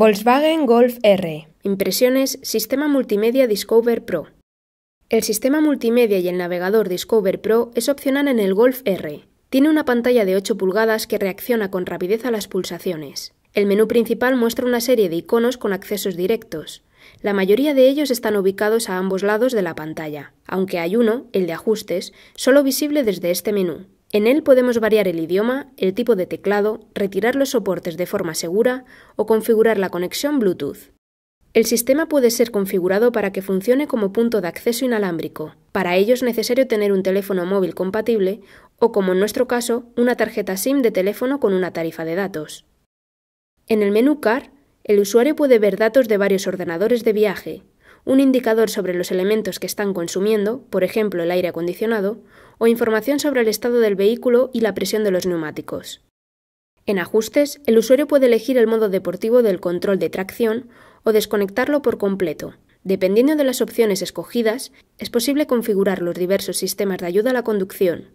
Volkswagen Golf R. Impresiones Sistema Multimedia Discover Pro. El sistema multimedia y el navegador Discover Pro es opcional en el Golf R. Tiene una pantalla de 8 pulgadas que reacciona con rapidez a las pulsaciones. El menú principal muestra una serie de iconos con accesos directos. La mayoría de ellos están ubicados a ambos lados de la pantalla, aunque hay uno, el de ajustes, solo visible desde este menú. En él podemos variar el idioma, el tipo de teclado, retirar los soportes de forma segura o configurar la conexión Bluetooth. El sistema puede ser configurado para que funcione como punto de acceso inalámbrico. Para ello es necesario tener un teléfono móvil compatible o, como en nuestro caso, una tarjeta SIM de teléfono con una tarifa de datos. En el menú CAR, el usuario puede ver datos de varios ordenadores de viaje, un indicador sobre los elementos que están consumiendo, por ejemplo el aire acondicionado, o información sobre el estado del vehículo y la presión de los neumáticos. En ajustes, el usuario puede elegir el modo deportivo del control de tracción o desconectarlo por completo. Dependiendo de las opciones escogidas, es posible configurar los diversos sistemas de ayuda a la conducción.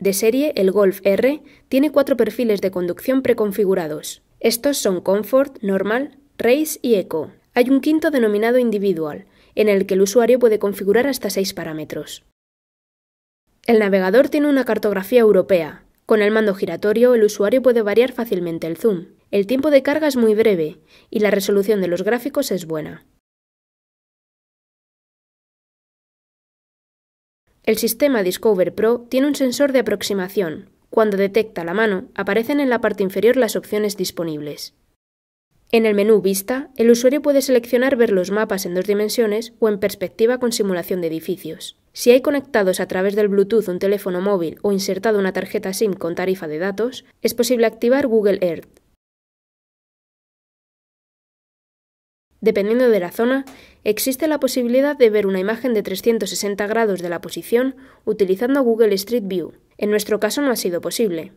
De serie, el Golf R tiene cuatro perfiles de conducción preconfigurados. Estos son Comfort, Normal, Race y Eco. Hay un quinto denominado individual, en el que el usuario puede configurar hasta seis parámetros. El navegador tiene una cartografía europea. Con el mando giratorio, el usuario puede variar fácilmente el zoom. El tiempo de carga es muy breve y la resolución de los gráficos es buena. El sistema Discover Pro tiene un sensor de aproximación. Cuando detecta la mano, aparecen en la parte inferior las opciones disponibles. En el menú Vista, el usuario puede seleccionar ver los mapas en dos dimensiones o en perspectiva con simulación de edificios. Si hay conectados a través del Bluetooth un teléfono móvil o insertado una tarjeta SIM con tarifa de datos, es posible activar Google Earth. Dependiendo de la zona, existe la posibilidad de ver una imagen de 360 grados de la posición utilizando Google Street View. En nuestro caso no ha sido posible,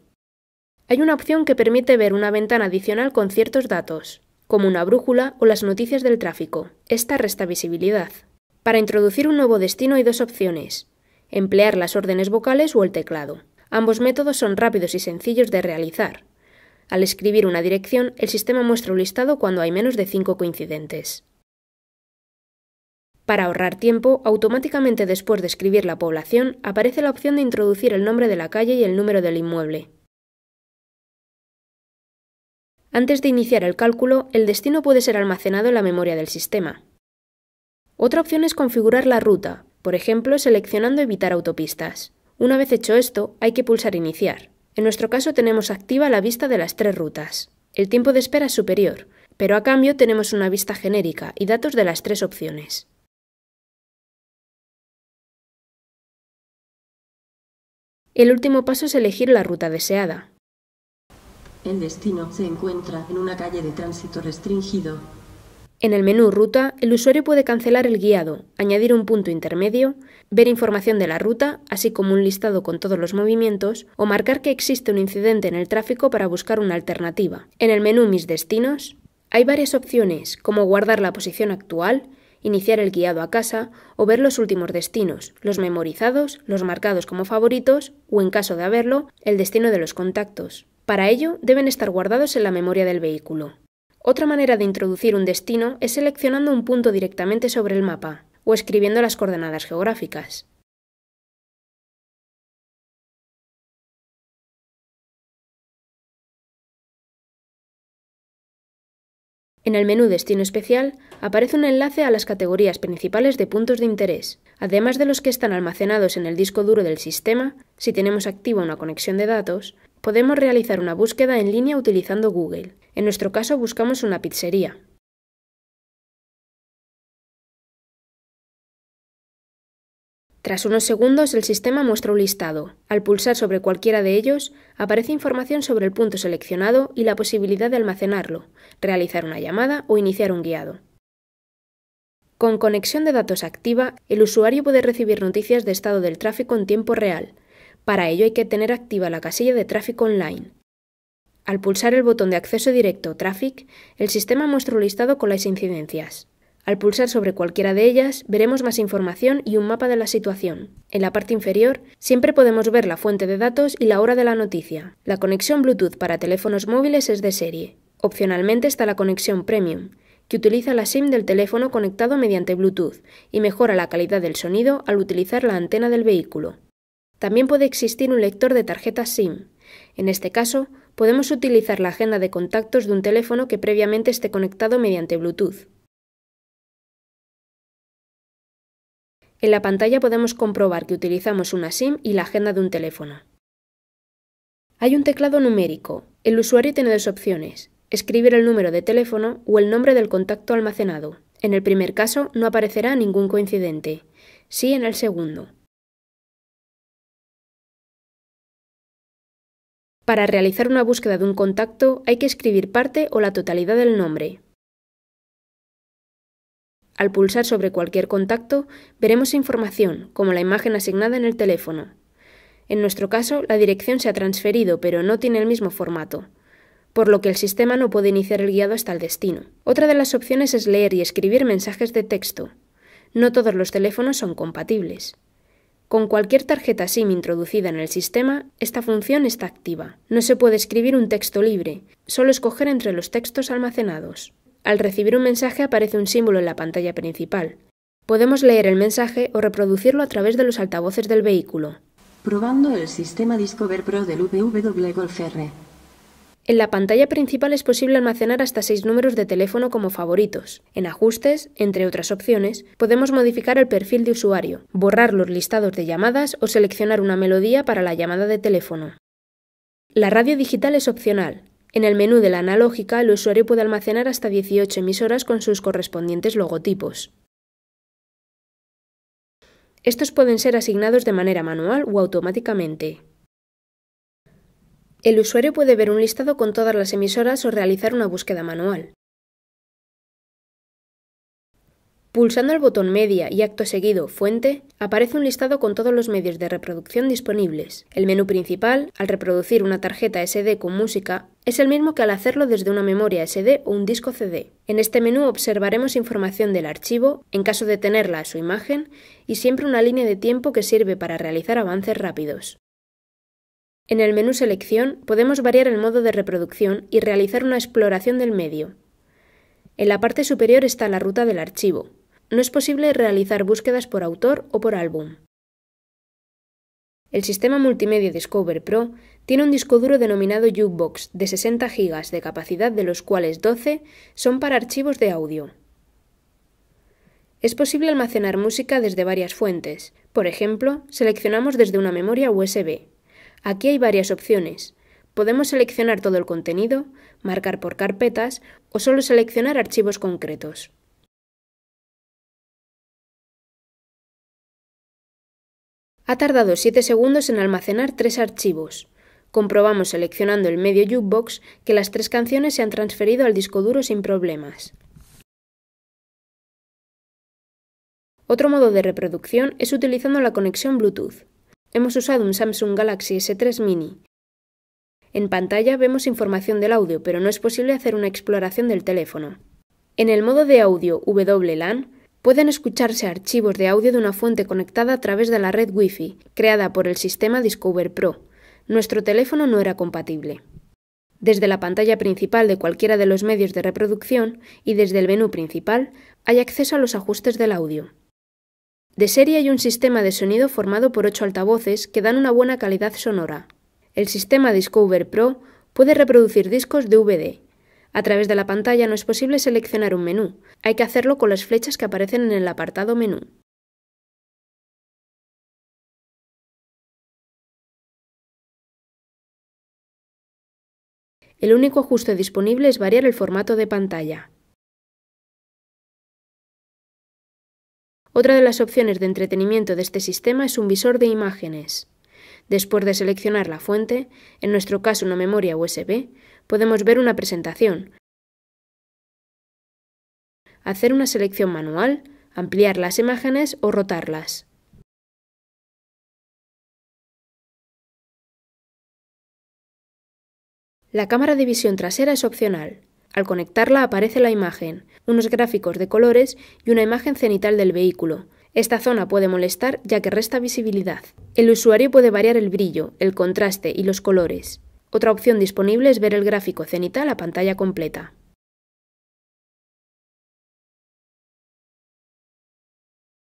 hay una opción que permite ver una ventana adicional con ciertos datos, como una brújula o las noticias del tráfico. Esta resta visibilidad. Para introducir un nuevo destino hay dos opciones, emplear las órdenes vocales o el teclado. Ambos métodos son rápidos y sencillos de realizar. Al escribir una dirección, el sistema muestra un listado cuando hay menos de cinco coincidentes. Para ahorrar tiempo, automáticamente después de escribir la población, aparece la opción de introducir el nombre de la calle y el número del inmueble. Antes de iniciar el cálculo, el destino puede ser almacenado en la memoria del sistema. Otra opción es configurar la ruta, por ejemplo, seleccionando evitar autopistas. Una vez hecho esto, hay que pulsar iniciar. En nuestro caso tenemos activa la vista de las tres rutas. El tiempo de espera es superior, pero a cambio tenemos una vista genérica y datos de las tres opciones. El último paso es elegir la ruta deseada. El destino se encuentra en una calle de tránsito restringido. En el menú Ruta, el usuario puede cancelar el guiado, añadir un punto intermedio, ver información de la ruta, así como un listado con todos los movimientos, o marcar que existe un incidente en el tráfico para buscar una alternativa. En el menú Mis destinos, hay varias opciones, como guardar la posición actual, iniciar el guiado a casa o ver los últimos destinos, los memorizados, los marcados como favoritos o, en caso de haberlo, el destino de los contactos. Para ello, deben estar guardados en la memoria del vehículo. Otra manera de introducir un destino es seleccionando un punto directamente sobre el mapa o escribiendo las coordenadas geográficas. En el menú Destino Especial aparece un enlace a las categorías principales de puntos de interés, además de los que están almacenados en el disco duro del sistema, si tenemos activa una conexión de datos, podemos realizar una búsqueda en línea utilizando Google. En nuestro caso buscamos una pizzería. Tras unos segundos el sistema muestra un listado. Al pulsar sobre cualquiera de ellos, aparece información sobre el punto seleccionado y la posibilidad de almacenarlo, realizar una llamada o iniciar un guiado. Con conexión de datos activa, el usuario puede recibir noticias de estado del tráfico en tiempo real, para ello hay que tener activa la casilla de tráfico online. Al pulsar el botón de acceso directo tráfico, el sistema muestra un listado con las incidencias. Al pulsar sobre cualquiera de ellas, veremos más información y un mapa de la situación. En la parte inferior, siempre podemos ver la fuente de datos y la hora de la noticia. La conexión Bluetooth para teléfonos móviles es de serie. Opcionalmente está la conexión Premium, que utiliza la SIM del teléfono conectado mediante Bluetooth y mejora la calidad del sonido al utilizar la antena del vehículo. También puede existir un lector de tarjeta SIM. En este caso, podemos utilizar la agenda de contactos de un teléfono que previamente esté conectado mediante Bluetooth. En la pantalla podemos comprobar que utilizamos una SIM y la agenda de un teléfono. Hay un teclado numérico. El usuario tiene dos opciones, escribir el número de teléfono o el nombre del contacto almacenado. En el primer caso no aparecerá ningún coincidente, sí en el segundo. Para realizar una búsqueda de un contacto hay que escribir parte o la totalidad del nombre. Al pulsar sobre cualquier contacto, veremos información, como la imagen asignada en el teléfono. En nuestro caso, la dirección se ha transferido, pero no tiene el mismo formato, por lo que el sistema no puede iniciar el guiado hasta el destino. Otra de las opciones es leer y escribir mensajes de texto. No todos los teléfonos son compatibles. Con cualquier tarjeta SIM introducida en el sistema, esta función está activa. No se puede escribir un texto libre, solo escoger entre los textos almacenados. Al recibir un mensaje aparece un símbolo en la pantalla principal. Podemos leer el mensaje o reproducirlo a través de los altavoces del vehículo. Probando el sistema Discover Pro del VW Golf en la pantalla principal es posible almacenar hasta seis números de teléfono como favoritos. En ajustes, entre otras opciones, podemos modificar el perfil de usuario, borrar los listados de llamadas o seleccionar una melodía para la llamada de teléfono. La radio digital es opcional. En el menú de la analógica, el usuario puede almacenar hasta 18 emisoras con sus correspondientes logotipos. Estos pueden ser asignados de manera manual o automáticamente. El usuario puede ver un listado con todas las emisoras o realizar una búsqueda manual. Pulsando el botón Media y acto seguido Fuente, aparece un listado con todos los medios de reproducción disponibles. El menú principal, al reproducir una tarjeta SD con música, es el mismo que al hacerlo desde una memoria SD o un disco CD. En este menú observaremos información del archivo, en caso de tenerla a su imagen, y siempre una línea de tiempo que sirve para realizar avances rápidos. En el menú Selección podemos variar el modo de reproducción y realizar una exploración del medio. En la parte superior está la ruta del archivo. No es posible realizar búsquedas por autor o por álbum. El sistema multimedia Discover Pro tiene un disco duro denominado Jukebox de 60 GB de capacidad, de los cuales 12 son para archivos de audio. Es posible almacenar música desde varias fuentes. Por ejemplo, seleccionamos desde una memoria USB, Aquí hay varias opciones. Podemos seleccionar todo el contenido, marcar por carpetas o solo seleccionar archivos concretos. Ha tardado 7 segundos en almacenar tres archivos. Comprobamos seleccionando el medio jukebox que las tres canciones se han transferido al disco duro sin problemas. Otro modo de reproducción es utilizando la conexión Bluetooth hemos usado un Samsung Galaxy S3 Mini. En pantalla vemos información del audio, pero no es posible hacer una exploración del teléfono. En el modo de audio WLAN pueden escucharse archivos de audio de una fuente conectada a través de la red Wi-Fi, creada por el sistema Discover Pro. Nuestro teléfono no era compatible. Desde la pantalla principal de cualquiera de los medios de reproducción y desde el menú principal hay acceso a los ajustes del audio. De serie hay un sistema de sonido formado por ocho altavoces que dan una buena calidad sonora. El sistema Discover Pro puede reproducir discos de DVD. A través de la pantalla no es posible seleccionar un menú, hay que hacerlo con las flechas que aparecen en el apartado Menú. El único ajuste disponible es variar el formato de pantalla. Otra de las opciones de entretenimiento de este sistema es un visor de imágenes. Después de seleccionar la fuente, en nuestro caso una memoria USB, podemos ver una presentación, hacer una selección manual, ampliar las imágenes o rotarlas. La cámara de visión trasera es opcional. Al conectarla aparece la imagen, unos gráficos de colores y una imagen cenital del vehículo. Esta zona puede molestar ya que resta visibilidad. El usuario puede variar el brillo, el contraste y los colores. Otra opción disponible es ver el gráfico cenital a pantalla completa.